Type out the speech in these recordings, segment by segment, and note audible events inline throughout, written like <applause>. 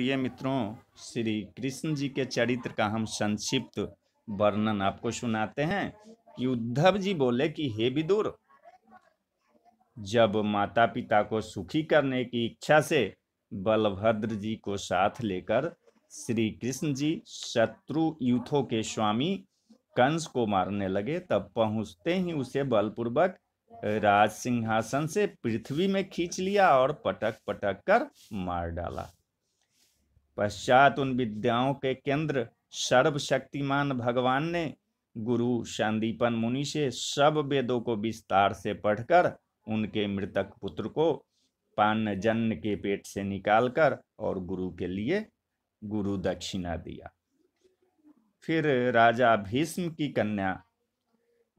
प्रिय मित्रों श्री कृष्ण जी के चरित्र का हम संक्षिप्त वर्णन आपको सुनाते हैं कि उद्धव जी बोले कि हे विदुर जब माता पिता को सुखी करने की इच्छा से बलभद्र जी को साथ लेकर श्री कृष्ण जी शत्रु यूथों के स्वामी कंस को मारने लगे तब पहुंचते ही उसे बलपूर्वक राज सिंहासन से पृथ्वी में खींच लिया और पटक पटक कर मार डाला पश्चात उन विद्याओं के केंद्र सर्वशक्तिमान भगवान ने गुरु शांदीपन मुनि से सब वेदों को विस्तार से पढ़कर उनके मृतक पुत्र को पानजन्य के पेट से निकालकर और गुरु के लिए गुरु दक्षिणा दिया फिर राजा भीष्म की कन्या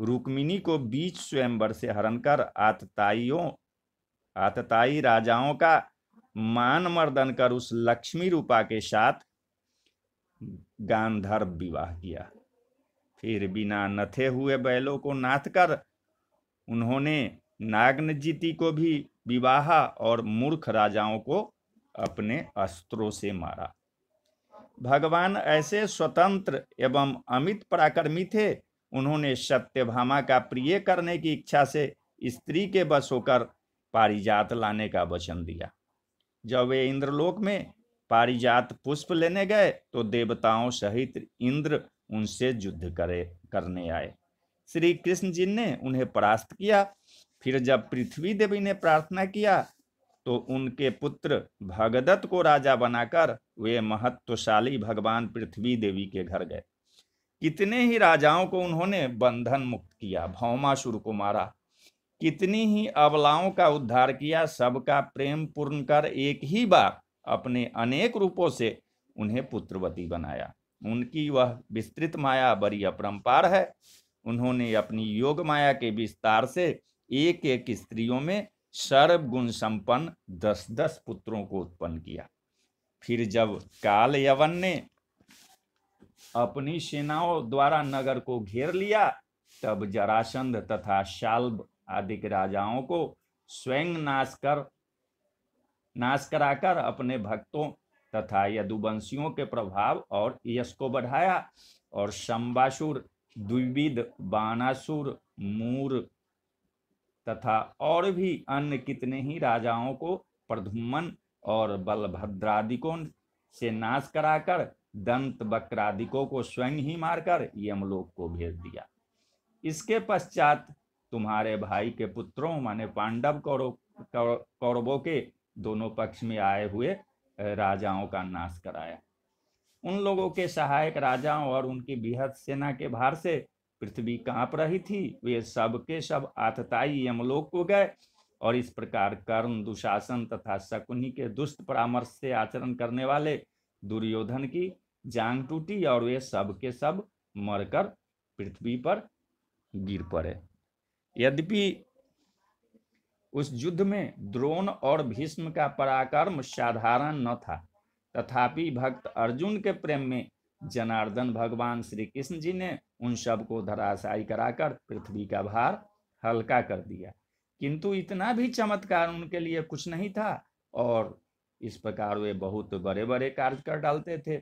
रुक्मिनी को बीच स्वयंवर से हरण कर आतताइयों आतताई राजाओं का मान मर्दन कर उस लक्ष्मी रूपा के साथ गांधर्व विवाह किया फिर बिना नथे हुए बैलों को नाथ कर उन्होंने नागनजीति को भी विवाहा और मूर्ख राजाओं को अपने अस्त्रों से मारा भगवान ऐसे स्वतंत्र एवं अमित पराक्रमी थे उन्होंने सत्यभामा का प्रिय करने की इच्छा से स्त्री के बस होकर पारिजात लाने का वचन दिया जब वे इंद्रलोक में पारिजात पुष्प लेने गए तो देवताओं सहित इंद्र उनसे युद्ध करे करने आए श्री कृष्ण जी ने उन्हें परास्त किया फिर जब पृथ्वी देवी ने प्रार्थना किया तो उनके पुत्र भगदत्त को राजा बनाकर वे महत्वशाली भगवान पृथ्वी देवी के घर गए कितने ही राजाओं को उन्होंने बंधन मुक्त किया भौमासुर को मारा कितनी ही अबलाओं का उद्धार किया सबका प्रेम पूर्ण कर एक ही बार अपने अनेक रूपों से उन्हें पुत्रवती बनाया उनकी वह विस्तृत माया बड़ी अपरंपार है उन्होंने अपनी योग माया के विस्तार से एक एक स्त्रियों में सर्व गुण संपन्न दस दस पुत्रों को उत्पन्न किया फिर जब काल यवन ने अपनी सेनाओं द्वारा नगर को घेर लिया तब जरासंध तथा शाल्ब आदि के राजाओं को स्वयं नाश कर नाश कराकर अपने भक्तों तथा यदुवंशियों के प्रभाव और यश को बढ़ाया और शंबासुर द्विविध बानासुर मूर तथा और भी अन्य कितने ही राजाओं को प्रधुमन और बलभद्रादिकों से नाश कराकर दंत बक्रादिकों को स्वयं ही मारकर यमलोक को भेज दिया इसके पश्चात तुम्हारे भाई के पुत्रों माने पांडव कौरव कौरवों के दोनों पक्ष में आए हुए राजाओं का नाश कराया उन लोगों के सहायक राजाओं और उनकी बेहद सेना के भार से पृथ्वी कांप रही थी वे सब के सब आतताई यमलोक को गए और इस प्रकार कर्ण दुशासन तथा शकुनी के दुष्ट परामर्श से आचरण करने वाले दुर्योधन की जांग टूटी और वे सब के सब मरकर पृथ्वी पर गिर पड़े यद्यपि उस युद्ध में द्रोण और भीष्म का पराक्रम साधारण न था तथापि भक्त अर्जुन के प्रेम में जनार्दन भगवान श्री कृष्ण जी ने उन सबको धराशायी कराकर पृथ्वी का भार हल्का कर दिया किंतु इतना भी चमत्कार उनके लिए कुछ नहीं था और इस प्रकार वे बहुत बड़े बड़े कार्य कर डालते थे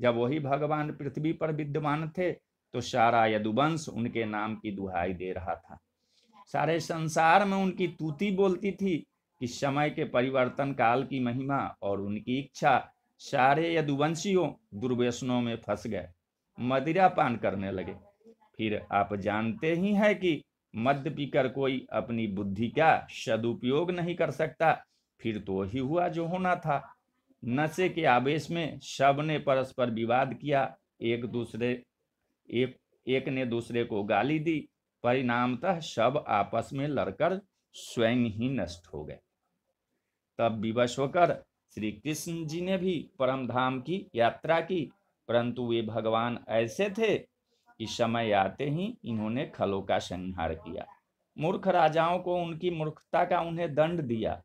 जब वही भगवान पृथ्वी पर विद्यमान थे तो सारा यदुवंश उनके नाम की दुहाई दे रहा था सारे संसार में उनकी तूती बोलती थी कि समय के परिवर्तन काल की महिमा और उनकी इच्छा सारे यदुवंशियों दुर्व्यसनों में फंस गए मदिरा पान करने लगे फिर आप जानते ही हैं कि मद्य पीकर कोई अपनी बुद्धि का सदुपयोग नहीं कर सकता फिर तो ही हुआ जो होना था नशे के आवेश में सब ने परस्पर विवाद किया एक दूसरे एक एक ने दूसरे को गाली दी परिणामतः सब आपस में लड़कर स्वयं ही नष्ट हो गए तब विवश होकर श्री कृष्ण जी ने भी परम धाम की यात्रा की परंतु वे भगवान ऐसे थे कि समय आते ही इन्होंने खलों का संहार किया मूर्ख राजाओं को उनकी मूर्खता का उन्हें दंड दिया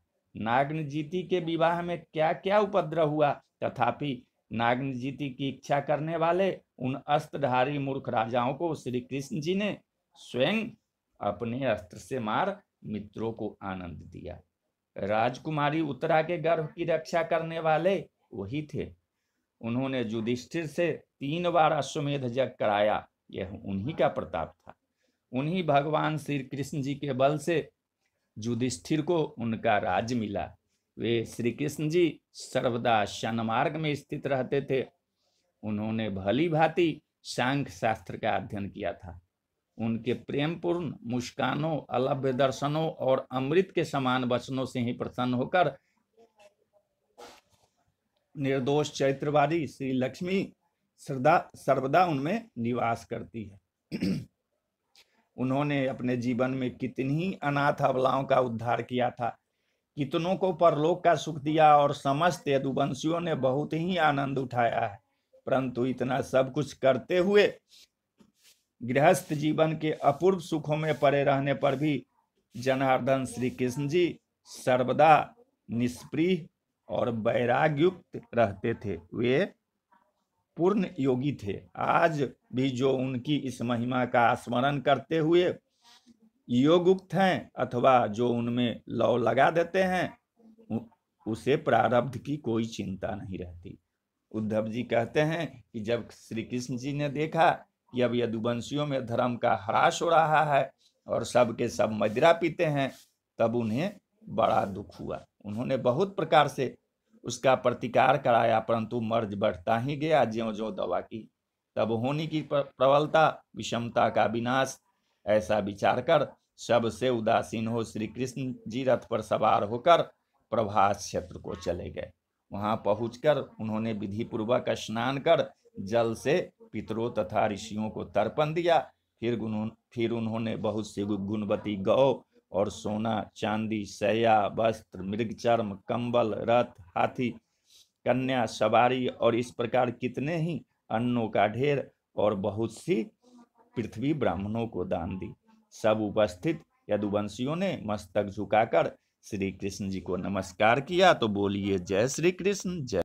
नाग्नजीति के विवाह में क्या क्या उपद्रव हुआ तथापि नाग्नजीति की इच्छा करने वाले उन अस्त्रधारी मूर्ख राजाओं को श्री कृष्ण जी ने स्वयं अपने अस्त्र से मार मित्रों को आनंद दिया राजकुमारी उत्तरा के गर्भ की रक्षा करने वाले वही थे उन्होंने युधिष्ठिर से तीन बार अश्वमेध यज्ञ कराया यह उन्हीं का प्रताप था उन्हीं भगवान श्री कृष्ण जी के बल से युधिष्ठिर को उनका राज मिला वे श्री कृष्ण जी सर्वदा शनमार्ग में स्थित रहते थे उन्होंने भली भांति सांख्य शास्त्र का अध्ययन किया था उनके प्रेमपूर्ण मुस्कानों अलभ्य दर्शनों और अमृत के समान वचनों से ही प्रसन्न होकर निर्दोष चैत्रवादी श्री लक्ष्मी श्रद्धा सर्वदा उनमें निवास करती है <clears throat> उन्होंने अपने जीवन में कितनी अनाथ अवलाओं का उद्धार किया था कितनों को परलोक का सुख दिया और समस्त यदुवंशियों ने बहुत ही आनंद उठाया है परंतु इतना सब कुछ करते हुए गृहस्थ जीवन के अपूर्व सुखों में पड़े रहने पर भी जनार्दन श्री कृष्ण जी सर्वदा निष्प्रिय और वैराग्युक्त रहते थे वे पूर्ण योगी थे आज भी जो उनकी इस महिमा का स्मरण करते हुए योगुक्त हैं अथवा जो उनमें लौ लगा देते हैं उसे प्रारब्ध की कोई चिंता नहीं रहती उद्धव जी कहते हैं कि जब श्री कृष्ण जी ने देखा कि अब यदुवंशियों में धर्म का ह्रास हो रहा है और सब के सब मदिरा पीते हैं तब उन्हें बड़ा दुख हुआ उन्होंने बहुत प्रकार से उसका प्रतिकार कराया परंतु मर्ज बढ़ता ही गया ज्यो ज्यो दवा की तब होनी की प्रबलता विषमता का विनाश ऐसा विचार कर सबसे उदासीन हो श्री कृष्ण जी रथ पर सवार होकर प्रभास क्षेत्र को चले गए वहां पहुंचकर उन्होंने विधि पूर्वक स्नान कर जल से पितरों तथा ऋषियों को तर्पण दिया फिर फिर उन्होंने बहुत सी गुणवती गौ और सोना चांदी सया वस्त्र मृगचर्म कम्बल रथ हाथी कन्या सवारी और इस प्रकार कितने ही अन्नों का ढेर और बहुत सी पृथ्वी ब्राह्मणों को दान दी सब उपस्थित यदुवंशियों ने मस्तक झुकाकर श्री कृष्ण जी को नमस्कार किया तो बोलिए जय श्री कृष्ण जय